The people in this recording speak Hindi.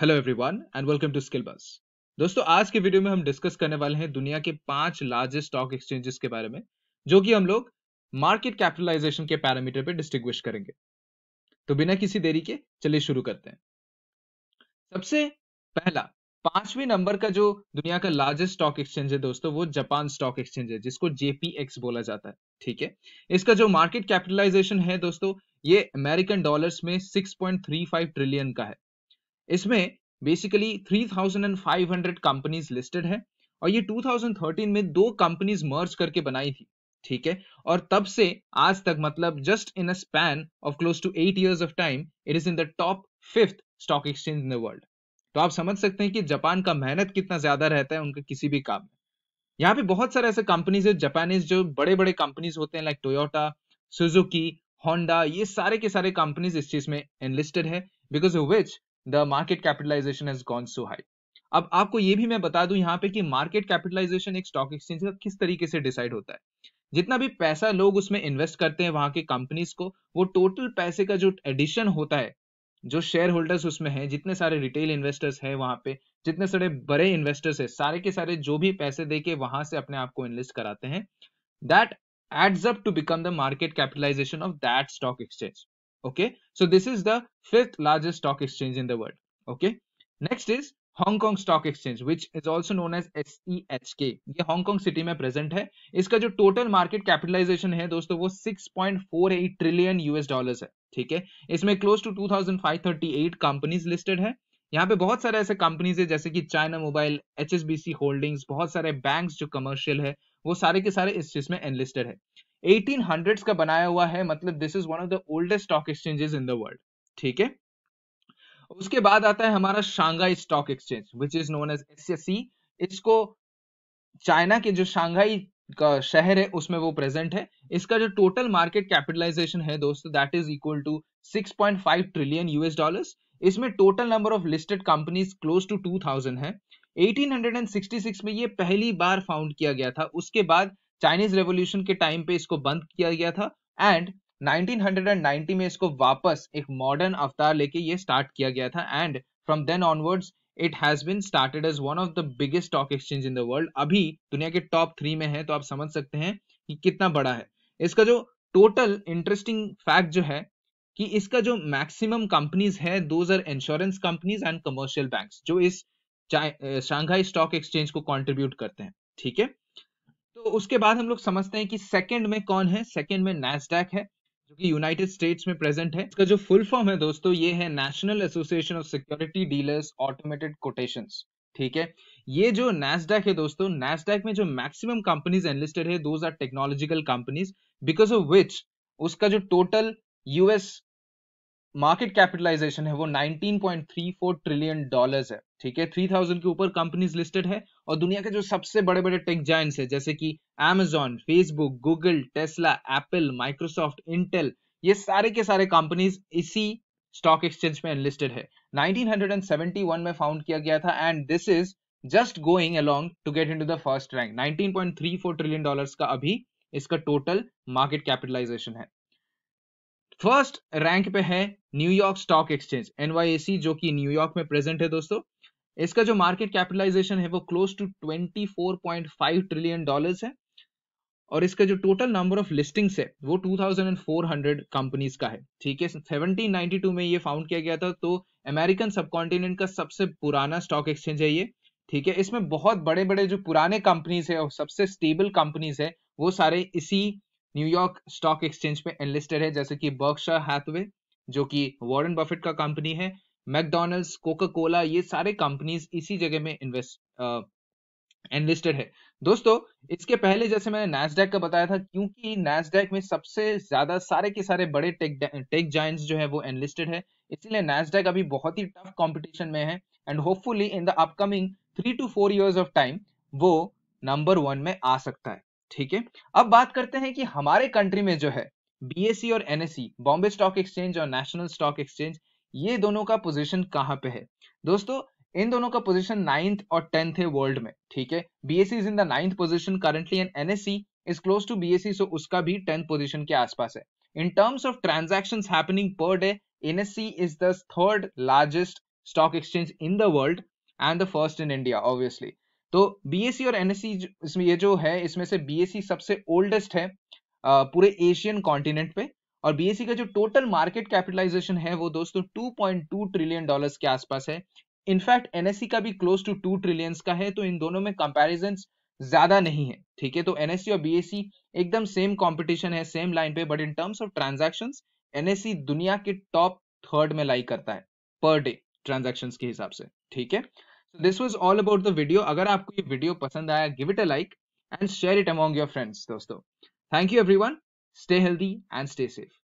Hello everyone and welcome to skill bus दोस्तों आज के वीडियो में हम डिस्कस करने वाले हैं दुनिया के पांच लार्जेस्ट स्टॉक एक्सचेंजेस के बारे में जो कि हम लोग मार्केट कैपिटलाइजेशन के पैरामीटर पे डिस्टिंग्विश करेंगे तो बिना किसी देरी के चलिए शुरू करते हैं सबसे पहला पांचवें नंबर का जो दुनिया का लार्जेस्ट स्टॉक एक्सचेंज है दोस्तों वो जापान स्टॉक एक्सचेंज है जिसको जेपीएक्स बोला जाता है ठीक है इसका जो मार्केट कैपिटलाइजेशन है दोस्तों ये अमेरिकन डॉलर्स में 6.35 ट्रिलियन का है इसमें बेसिकली 3,500 कंपनीज लिस्टेड है और ये 2013 में दो कंपनीज मर्ज करके बनाई थी ठीक है और तब से आज तक मतलब just in a span of close to eight years of time it is in the top fifth stock exchange in the world तो आप समझ सकते हैं कि जापान का मेहनत कितना ज्यादा रहता है उनका किसी भी काम में यहाँ पे बहुत सारे ऐसे कंपनीज है जापानीज जो बड़े बड़े कंपनीज होते हैं लाइक टोयोटा सुजुकी होंडा ये सारे के सारे कंपनीज इस चीज में एनलिस्टेड है because of which the market capitalization has gone so high अब आपको ये भी मैं बता दूं यहाँ पे कि मार्केट कैपिटलाइजेशन एक स्टॉक एक्सचेंज का किस तरीके से डिसाइड होता है जितना भी पैसा लोग उसमें इन्वेस्ट करते हैं वहां के कंपनीज को वो टोटल पैसे का जो एडिशन होता है जो शेयर होल्डर्स उसमें हैं जितने सारे रिटेल इन्वेस्टर्स हैं वहां पे जितने सारे बड़े इन्वेस्टर्स हैं सारे के सारे जो भी पैसे दे के वहां से अपने आप को इन्वेस्ट कराते हैं that adds up to become the market capitalization of that stock exchange okay so this is the fifth largest stock exchange in the world okay next is hong kong stock exchange which is also known as S ye hong के city mein present में प्रेजेंट है इसका जो टोटल मार्केट dosto है दोस्तों वो 6.48 ट्रिलियन यूएस dollars है ठीक है इसमें क्लोज टू 2538 companies लिस्टेड है यहाँ पे बहुत सारे ऐसे कंपनीज है जैसे कि China mobile H S B C holdings बहुत सारे बैंक जो कमर्शियल है वो सारे के सारे इस चीज में एनलिस्टेड है 1800s का बनाया हुआ है मतलब this is one of the oldest stock exchanges in the world ठीक है उसके बाद आता है हमारा Shanghai stock exchange which is known as S S C इसको चाइना के जो शांघाई का शहर है उसमें वो प्रेजेंट है इसका जो टोटल मार्केट कैपिटलाइजेशन है दोस्तों that is equal to 6.5 trillion US dollars इसमें total number of listed companies close to 2000 है 1866 में ये पहली बार फाउंड किया गया था उसके बाद चाइनीज रेवोल्यूशन के टाइम पे इसको बंद किया गया था एंड 1990 में इसको वापस एक मॉडर्न अवतार लेके ये स्टार्ट किया गया था and from then onwards it has been started as one of the biggest stock exchange in the world अभी दुनिया के टॉप थ्री में है तो आप समझ सकते हैं कि कितना बड़ा है इसका जो टोटल इंटरेस्टिंग फैक्ट जो है कि इसका जो मैक्सिमम कंपनीज है those are insurance companies and commercial bank जो इस शंघाई स्टॉक एक्सचेंज को कॉन्ट्रीब्यूट करते हैं ठीक है तो उसके बाद हम लोग समझते हैं कि सेकंड में कौन है सेकंड में नैसडैक है जो कि यूनाइटेड स्टेट्स में प्रेजेंट है इसका जो फुल फॉर्म है दोस्तों ये है National Association of Security Dealers Automated Quotation ठीक है ये जो नैसडैक है दोस्तों नैसडैक में जो मैक्सिमम कंपनीज एनलिस्टेड है those are technological companies because of which उसका जो टोटल यूएस मार्केट कैपिटलाइजेशन है वो 19.34 ट्रिलियन डॉलर्स है ठीक है 3000 के ऊपर कंपनीज लिस्टेड है और दुनिया के जो सबसे बड़े बड़े टेक जाइंट्स है जैसे कि Amazon Facebook Google Tesla Apple Microsoft Intel ये सारे के सारे कंपनीज इसी स्टॉक एक्सचेंज में एनलिस्टेड है 1971 में फाउंड किया गया था and this is just going along to get into the first rank 19.34 trillion dollars का अभी इसका टोटल मार्केट कैपिटलाइजेशन है फर्स्ट रैंक पे है न्यूयॉर्क स्टॉक एक्सचेंज एनवाई जो कि न्यूयॉर्क में प्रेजेंट है दोस्तों इसका जो मार्केट कैपिटलाइजेशन है वो क्लोज टू 24.5 ट्रिलियन डॉलर्स है और इसका जो टोटल नंबर ऑफ लिस्टिंग्स है वो 2400 कंपनीज का है ठीक है 1792 में ये फाउंड किया गया था तो अमेरिकन सबकॉन्टिनेंट का सबसे पुराना स्टॉक एक्सचेंज है ये ठीक है इसमें बहुत बड़े बड़े जो पुराने कंपनीज है और सबसे स्टेबल कंपनीज है वो सारे इसी न्यूयॉर्क स्टॉक एक्सचेंज पे एनलिस्टेड है जैसे कि बर्कशा हैथवे जो कि वॉरेन बफेट का कंपनी है मैकडोनल्ड्स कोका कोला ये सारे कंपनीज इसी जगह में इन्वेस्ट एनलिस्टेड है दोस्तों इसके पहले जैसे मैंने नैसडेक का बताया था क्योंकि नैसडेक में सबसे ज्यादा सारे के सारे बड़े टेक टेक जाइंट्स जो है वो एनलिस्टेड है इसीलिए नैसडेक अभी बहुत ही टफ कॉम्पिटिशन में है and hopefully in the upcoming three two four years of time वो नंबर वन में आ सकता है ठीक है अब बात करते हैं कि हमारे कंट्री में जो है बीएससी और एनएससी बॉम्बे स्टॉक एक्सचेंज और नेशनल स्टॉक एक्सचेंज ये दोनों का पोजीशन कहाँ पे है दोस्तों इन दोनों का पोजीशन नाइन्थ और टेंथ है वर्ल्ड में ठीक है BSE is in the ninth position currently and C is close to BSE so उसका भी टेंथ पोजिशन के आसपास है in terms of transaction happening per day NSC is the third largest stock exchange in the world and the first in India obviously तो बीएससी और एनएससी इसमें ये जो है इसमें से बीएससी सबसे ओल्डेस्ट है पूरे एशियन कॉन्टिनेंट पे और बीएससी का जो टोटल मार्केट कैपिटलाइजेशन है वो दोस्तों 2.2 ट्रिलियन डॉलर्स के आसपास है इनफैक्ट एनएससी का भी क्लोज टू टू ट्रिलियंस का है तो इन दोनों में कंपेरिजन ज्यादा नहीं है ठीक है तो एनएससी और बीएससी एकदम सेम कॉम्पिटिशन है सेम लाइन पे but in terms of transaction NSC दुनिया के टॉप थर्ड में लाई करता है पर डे ट्रांजेक्शन के हिसाब से ठीक है So this was all about the video. अगर आपको ये video पसंद give it a like and share it among your friends दोस्तों. Thank you everyone. Stay healthy and stay safe.